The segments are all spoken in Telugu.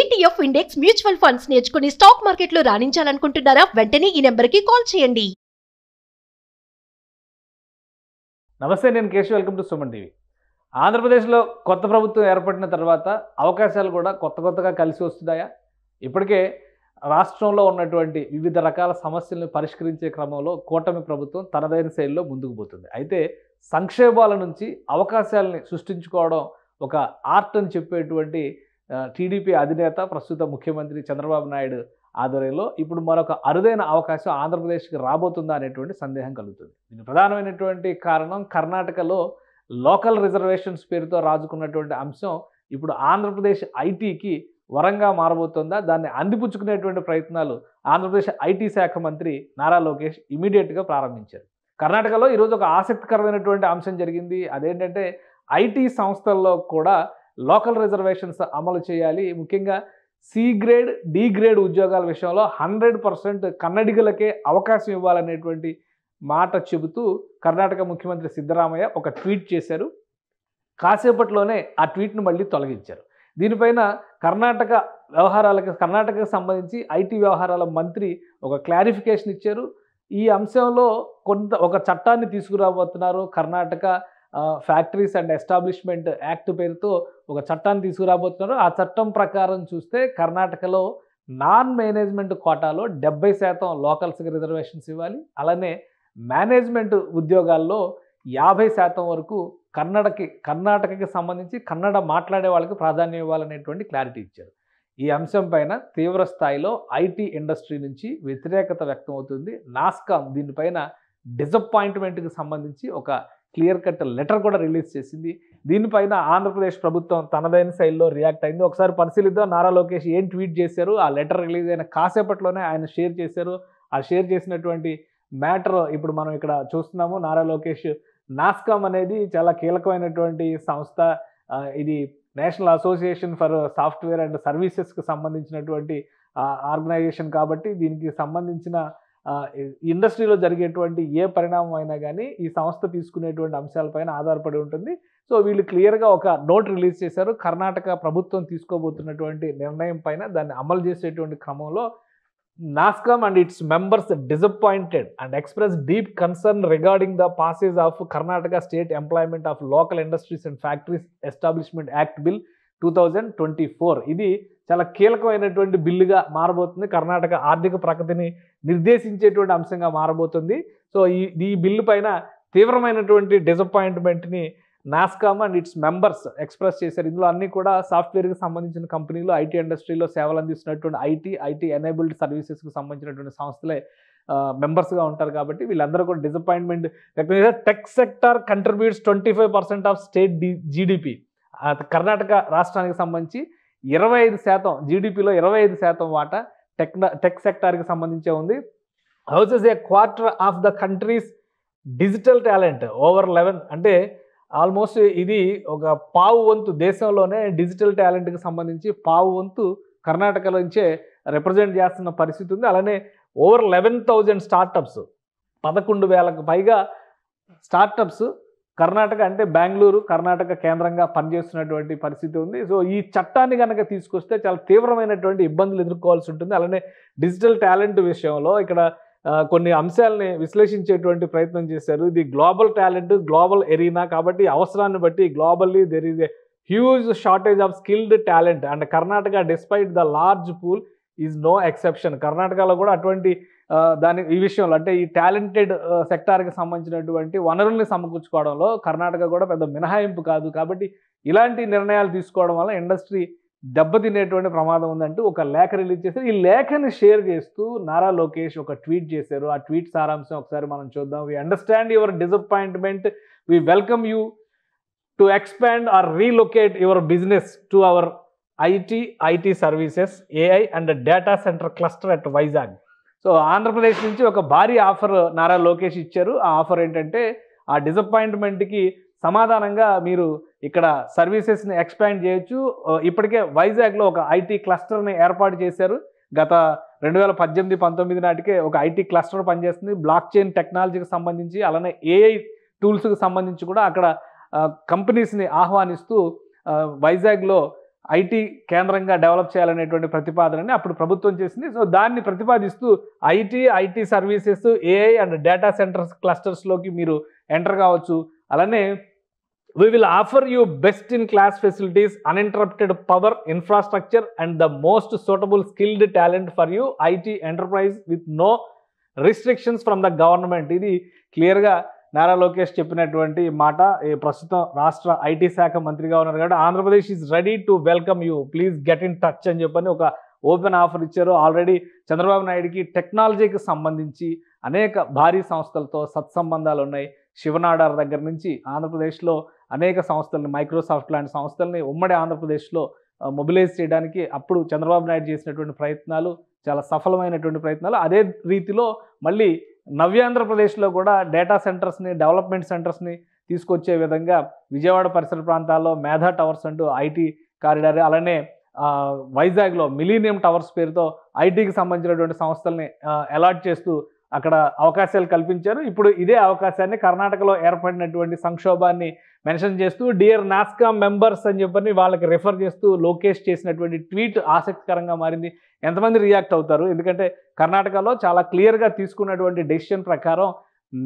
ఈటీఎఫ్ ఇండెక్స్ మ్యూచువల్ ఫండ్స్ నేర్చుకుని స్టాక్ మార్కెట్లో రాణించాలనుకుంటున్నారా వెంటనే ఈ నెంబర్కి కాల్ చేయండి నమస్తే నేను Keshav welcome to Suman TV ఆంధ్రప్రదేశ్లో కొత్త ప్రభుత్వం ఏర్పడిన తర్వాత అవకాశాలు కూడా కొత్త కొత్తగా కలిసి వస్తున్నాయా ఇప్పటికే రాష్ట్రంలో ఉన్నటువంటి వివిధ రకాల సమస్యలను పరిష్కరించే క్రమంలో కూటమి ప్రభుత్వం తనదైన శైలిలో ముందుకు పోతుంది అయితే సంక్షేమాల నుంచి అవకాశాలని సృష్టించుకోవడం ఒక ఆర్ట్ అని చెప్పేటువంటి టీడీపీ అధినేత ప్రస్తుత ముఖ్యమంత్రి చంద్రబాబు నాయుడు ఆధ్వర్యంలో ఇప్పుడు మరొక అరుదైన అవకాశం ఆంధ్రప్రదేశ్కి రాబోతుందా అనేటువంటి సందేహం కలుగుతుంది దీనికి ప్రధానమైనటువంటి కారణం కర్ణాటకలో లోకల్ రిజర్వేషన్స్ పేరుతో రాజుకున్నటువంటి అంశం ఇప్పుడు ఆంధ్రప్రదేశ్ ఐటీకి వరంగా మారబోతుందా దాన్ని అందిపుచ్చుకునేటువంటి ప్రయత్నాలు ఆంధ్రప్రదేశ్ ఐటీ శాఖ మంత్రి నారా లోకేష్ ఇమీడియట్గా ప్రారంభించారు కర్ణాటకలో ఈరోజు ఒక ఆసక్తికరమైనటువంటి అంశం జరిగింది అదేంటంటే ఐటీ సంస్థల్లో కూడా లోకల్ రిజర్వేషన్స్ అమలు చేయాలి ముఖ్యంగా సి గ్రేడ్ డి గ్రేడ్ ఉద్యోగాల విషయంలో హండ్రెడ్ పర్సెంట్ కన్నడిగలకే అవకాశం ఇవ్వాలనేటువంటి మాట చెబుతూ కర్ణాటక ముఖ్యమంత్రి సిద్ధరామయ్య ఒక ట్వీట్ చేశారు కాసేపట్లోనే ఆ ట్వీట్ను మళ్ళీ తొలగించారు దీనిపైన కర్ణాటక వ్యవహారాలకు కర్ణాటకకు సంబంధించి ఐటీ వ్యవహారాల మంత్రి ఒక క్లారిఫికేషన్ ఇచ్చారు ఈ అంశంలో కొంత ఒక చట్టాన్ని తీసుకురాబోతున్నారు Karnataka factories and establishment act పేరుతో ఒక చట్టాన్ని తీసుకురాబోతున్నారు ఆ చట్టం ప్రకారం చూస్తే కర్ణాటకలో నాన్ మేనేజ్మెంట్ కోటాలో డెబ్బై శాతం లోకల్స్కి రిజర్వేషన్స్ ఇవ్వాలి అలానే మేనేజ్మెంట్ ఉద్యోగాల్లో యాభై శాతం వరకు కన్నడకి కర్ణాటకకి సంబంధించి కన్నడ మాట్లాడే వాళ్ళకి ప్రాధాన్యం ఇవ్వాలనేటువంటి క్లారిటీ ఇచ్చారు ఈ అంశం పైన తీవ్ర స్థాయిలో ఐటీ ఇండస్ట్రీ నుంచి వ్యతిరేకత వ్యక్తం అవుతుంది నాస్కామ్ దీనిపైన డిసప్పాయింట్మెంట్కి సంబంధించి ఒక క్లియర్ కట్ లెటర్ కూడా రిలీజ్ చేసింది దీనిపైన ఆంధ్రప్రదేశ్ ప్రభుత్వం తనదైన శైలిలో రియాక్ట్ అయింది ఒకసారి పరిశీలిద్దాం నారా లోకేష్ ఏం ట్వీట్ చేశారు ఆ లెటర్ రిలీజ్ అయిన కాసేపట్లోనే ఆయన షేర్ చేశారు ఆ షేర్ చేసినటువంటి మ్యాటర్ ఇప్పుడు మనం ఇక్కడ చూస్తున్నాము నారా లోకేష్ నాస్కామ్ అనేది చాలా కీలకమైనటువంటి సంస్థ ఇది national association for software and సర్వీసెస్కి సంబంధించినటువంటి ఆర్గనైజేషన్ కాబట్టి దీనికి సంబంధించిన ఇండస్ట్రీలో జరిగేటువంటి ఏ పరిణామం అయినా కానీ ఈ సంస్థ తీసుకునేటువంటి అంశాలపైన ఆధారపడి ఉంటుంది సో వీళ్ళు క్లియర్గా ఒక నోట్ రిలీజ్ చేశారు కర్ణాటక ప్రభుత్వం తీసుకోబోతున్నటువంటి నిర్ణయం పైన దాన్ని అమలు చేసేటువంటి క్రమంలో NASSCOM and its members disappointed and express deep concern regarding the passage of Karnataka state employment of local industries and factories establishment act bill two twenty four ఇది చాలా కీలకమైనటువంటి బిల్లుగా మారబోతుంది కర్ణాటక ఆర్థిక ప్రగతిని నిర్దేశించేటువంటి అంశంగా మారబోతుంది సో ఈ ఈ బిల్లు పైన తీవ్రమైనటువంటి డిసప్పాయింట్మెంట్ని NASSCOM and its members express చేశారు ఇందులో అన్నీ కూడా సాఫ్ట్వేర్కి సంబంధించిన కంపెనీలు ఐటీ ఇండస్ట్రీలో సేవలు అందిస్తున్నటువంటి ఐటీ ఐటీ ఎనేబుల్డ్ సర్వీసెస్కి సంబంధించినటువంటి సంస్థలే మెంబర్స్గా ఉంటారు కాబట్టి వీళ్ళందరూ కూడా disappointment tech sector contributes twenty of state the GDP Karnataka రాష్ట్రానికి సంబంధించి ఇరవై ఐదు శాతం జీడిపిలో ఇరవై ఐదు శాతం వాటా టెక్ టెక్ సెక్టార్కి సంబంధించే ఉంది houses a quarter of the country's digital talent over eleven అంటే ఆల్మోస్ట్ ఇది ఒక పావు వంతు దేశంలోనే డిజిటల్ టాలెంట్కి సంబంధించి పావు వంతు కర్ణాటకలో నుంచే రిప్రజెంట్ చేస్తున్న పరిస్థితి ఉంది అలానే ఓవర్ లెవెన్ థౌజండ్ స్టార్టప్స్ పదకొండు వేలకు పైగా స్టార్టప్స్ కర్ణాటక అంటే బెంగళూరు కర్ణాటక కేంద్రంగా పనిచేస్తున్నటువంటి పరిస్థితి ఉంది సో ఈ చట్టాన్ని కనుక తీసుకొస్తే చాలా తీవ్రమైనటువంటి ఇబ్బందులు ఎదుర్కోవాల్సి ఉంటుంది అలానే డిజిటల్ టాలెంట్ విషయంలో ఇక్కడ కొన్ని అంశాలని విశ్లేషించేటువంటి ప్రయత్నం చేశారు ఇది గ్లోబల్ టాలెంట్ గ్లోబల్ ఎరీనా కాబట్టి అవసరాన్ని బట్టి globally there is a huge shortage of skilled talent and Karnataka despite the large pool is no exception కర్ణాటకలో కూడా అటువంటి దాని ఈ విషయంలో అంటే ఈ టాలెంటెడ్ సెక్టార్కి సంబంధించినటువంటి వనరుల్ని సమకూర్చుకోవడంలో కర్ణాటక కూడా పెద్ద మినహాయింపు కాదు కాబట్టి ఇలాంటి నిర్ణయాలు తీసుకోవడం వల్ల ఇండస్ట్రీ దెబ్బతినేటువంటి ప్రమాదం ఉందంటూ ఒక లేఖ రిలీజ్ చేశారు ఈ లేఖని షేర్ చేస్తూ నారా లోకేష్ ఒక ట్వీట్ చేశారు ఆ ట్వీట్ సారాంశం ఒకసారి మనం చూద్దాం we understand your disappointment we welcome you to expand or relocate your business to our IT IT services AI and data centre cluster at Vizag so Andhra Pradesh నుంచి ఒక భారీ ఆఫర్ నారా లోకేష్ ఇచ్చారు ఆ ఆఫర్ ఏంటంటే ఆ డిసప్పాయింట్మెంట్కి సమాధానంగా మీరు ఇక్కడ సర్వీసెస్ని ఎక్స్పాండ్ చేయొచ్చు ఇప్పటికే వైజాగ్లో ఒక ఐటీ క్లస్టర్ని ఏర్పాటు చేశారు గత రెండు వేల పద్దెనిమిది పంతొమ్మిది నాటికే ఒక ఐటీ క్లస్టర్ పనిచేస్తుంది బ్లాక్ చైన్ టెక్నాలజీకి సంబంధించి అలానే ఏఐ టూల్స్కి సంబంధించి కూడా అక్కడ కంపెనీస్ని ఆహ్వానిస్తూ వైజాగ్లో ఐటీ కేంద్రంగా డెవలప్ చేయాలనేటువంటి ప్రతిపాదనని అప్పుడు ప్రభుత్వం చేసింది సో దాన్ని ప్రతిపాదిస్తూ IT IT services AI and data centres క్లస్టర్స్లోకి మీరు ఎంటర్ కావచ్చు అలానే we will offer you best in class facilities uninterrupted power infrastructure and the most suitable skilled talent for you IT enterprise with no restrictions from the government ఇది క్లియర్గా నారా లోకేష్ చెప్పినటువంటి మాట ప్రస్తుతం రాష్ట్ర ఐటీ శాఖ మంత్రిగా ఉన్నారు కాబట్టి Andhra Pradesh is ready to welcome you please get in touch అని చెప్పని ఒక ఓపెన్ ఆఫర్ ఇచ్చారు ఆల్రెడీ చంద్రబాబు నాయుడికి టెక్నాలజీకి సంబంధించి అనేక భారీ సంస్థలతో సత్సంబంధాలు ఉన్నాయి శివనాడార్ దగ్గర నుంచి ఆంధ్రప్రదేశ్లో అనేక సంస్థలని మైక్రోసాఫ్ట్ లాంటి సంస్థల్ని ఉమ్మడి ఆంధ్రప్రదేశ్లో మొబిలైజ్ చేయడానికి అప్పుడు చంద్రబాబు నాయుడు చేసినటువంటి ప్రయత్నాలు చాలా సఫలమైనటువంటి ప్రయత్నాలు అదే రీతిలో మళ్ళీ నవ్యాంధ్రప్రదేశ్లో కూడా డేటా సెంటర్స్ని డెవలప్మెంట్ సెంటర్స్ని తీసుకొచ్చే విధంగా విజయవాడ పరిసర ప్రాంతాల్లో మేధా టవర్స్ అంటూ ఐటీ కారిడార్ అలానే వైజాగ్లో మిలీనియం టవర్స్ పేరుతో ఐటీకి సంబంధించినటువంటి సంస్థల్ని అలాట్ చేస్తూ అక్కడ అవకాశాలు కల్పించారు ఇప్పుడు ఇదే అవకాశాన్ని కర్ణాటకలో ఏర్పడినటువంటి సంక్షోభాన్ని మెన్షన్ చేస్తూ డియర్ నాస్కా మెంబర్స్ అని చెప్పని వాళ్ళకి రిఫర్ చేస్తూ లోకేష్ చేసినటువంటి ట్వీట్ ఆసక్తికరంగా మారింది ఎంతమంది రియాక్ట్ అవుతారు ఎందుకంటే కర్ణాటకలో చాలా క్లియర్గా తీసుకున్నటువంటి డెసిషన్ ప్రకారం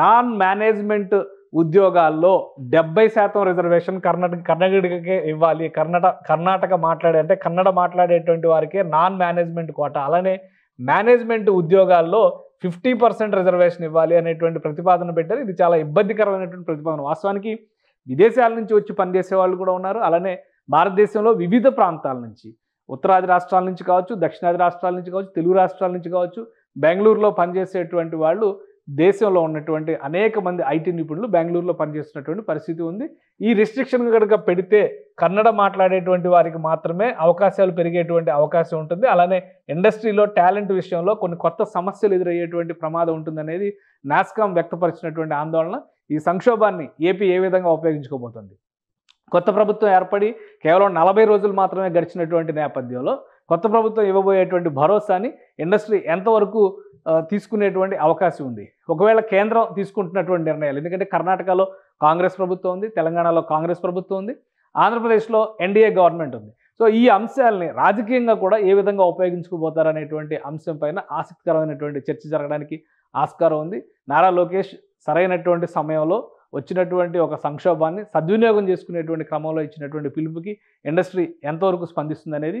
నాన్ మేనేజ్మెంట్ ఉద్యోగాల్లో డెబ్బై శాతం రిజర్వేషన్ కర్ణాటక కర్ణాటకకే ఇవ్వాలి కర్ణాటక కర్ణాటక మాట్లాడే అంటే కన్నడ మాట్లాడేటువంటి వారికే నాన్ మేనేజ్మెంట్ కోట అలానే మేనేజ్మెంట్ ఉద్యోగాల్లో ఫిఫ్టీ పర్సెంట్ రిజర్వేషన్ ఇవ్వాలి అనేటువంటి ప్రతిపాదన పెట్టారు ఇది చాలా ఇబ్బందికరమైనటువంటి ప్రతిపాదన వాస్తవానికి విదేశాల నుంచి వచ్చి పనిచేసే వాళ్ళు కూడా ఉన్నారు అలానే భారతదేశంలో వివిధ ప్రాంతాల నుంచి ఉత్తరాది రాష్ట్రాల నుంచి కావచ్చు దక్షిణాది రాష్ట్రాల నుంచి కావచ్చు తెలుగు రాష్ట్రాల నుంచి కావచ్చు బెంగళూరులో పనిచేసేటువంటి వాళ్ళు దేశంలో ఉన్నటువంటి అనేక మంది ఐటీ నిపుణులు బెంగళూరులో పనిచేస్తున్నటువంటి పరిస్థితి ఉంది ఈ రిస్ట్రిక్షన్ కనుక పెడితే కన్నడ మాట్లాడేటువంటి వారికి మాత్రమే అవకాశాలు పెరిగేటువంటి అవకాశం ఉంటుంది అలానే ఇండస్ట్రీలో టాలెంట్ విషయంలో కొన్ని కొత్త సమస్యలు ఎదురయ్యేటువంటి ప్రమాదం ఉంటుందనేది నాస్కామ్ వ్యక్తపరిచినటువంటి ఆందోళన ఈ సంక్షోభాన్ని ఏపీ ఏ విధంగా ఉపయోగించుకోబోతుంది కొత్త ప్రభుత్వం ఏర్పడి కేవలం నలభై రోజులు మాత్రమే గడిచినటువంటి నేపథ్యంలో కొత్త ప్రభుత్వం ఇవ్వబోయేటువంటి భరోసాని ఇండస్ట్రీ ఎంతవరకు తీసుకునేటువంటి అవకాశం ఉంది ఒకవేళ కేంద్రం తీసుకుంటున్నటువంటి నిర్ణయాలు ఎందుకంటే కర్ణాటకలో కాంగ్రెస్ ప్రభుత్వం ఉంది తెలంగాణలో కాంగ్రెస్ ప్రభుత్వం ఉంది ఆంధ్రప్రదేశ్లో ఎన్డీఏ గవర్నమెంట్ ఉంది సో ఈ అంశాలని రాజకీయంగా కూడా ఏ విధంగా ఉపయోగించుకోబోతారనేటువంటి అంశం పైన ఆసక్తికరమైనటువంటి చర్చ జరగడానికి ఆస్కారం ఉంది నారా లోకేష్ సరైనటువంటి సమయంలో వచ్చినటువంటి ఒక సంక్షోభాన్ని సద్వినియోగం చేసుకునేటువంటి క్రమంలో ఇచ్చినటువంటి పిలుపుకి ఇండస్ట్రీ ఎంతవరకు స్పందిస్తుంది అనేది